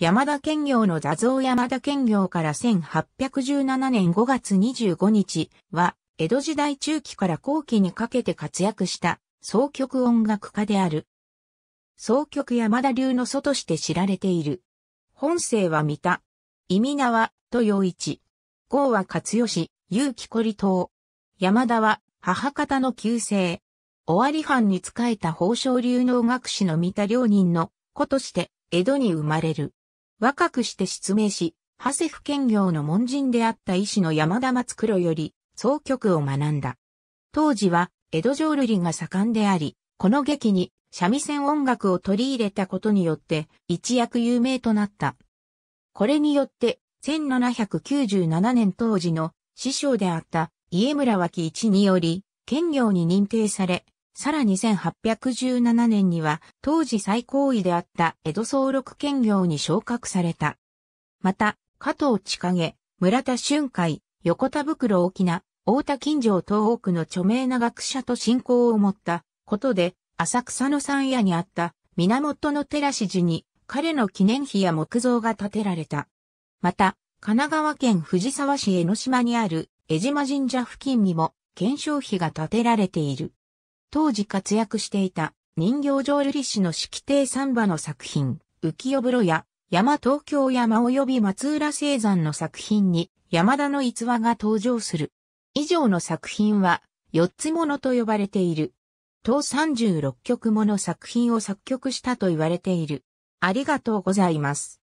山田県業の座像山田県業から1817年5月25日は、江戸時代中期から後期にかけて活躍した、総曲音楽家である。総曲山田流の祖として知られている。本姓は三田。忌名は、豊一。郷は勝義、勇気古里党。山田は、母方の旧姓。尾張藩に仕えた宝生流能楽師の三田良人の、子として、江戸に生まれる。若くして失明し、長谷府兼業の門人であった医師の山田松黒より、総曲を学んだ。当時は、江戸浄瑠璃が盛んであり、この劇に三味線音楽を取り入れたことによって一躍有名となった。これによって1797年当時の師匠であった家村脇一により兼業に認定されさらに1817年には当時最高位であった江戸総六県業に昇格された。また、加藤千景、村田春海、横田袋沖縄、大田近所東北の著名な学者と信仰を持ったことで、浅草の山屋にあった源の寺市寺に彼の記念碑や木造が建てられた。また、神奈川県藤沢市江ノ島にある江島神社付近にも検証碑が建てられている。当時活躍していた人形浄瑠璃師の式亭三馬の作品、浮世風呂や山東京山及び松浦星山の作品に山田の逸話が登場する。以上の作品は4つものと呼ばれている。当36曲もの作品を作曲したと言われている。ありがとうございます。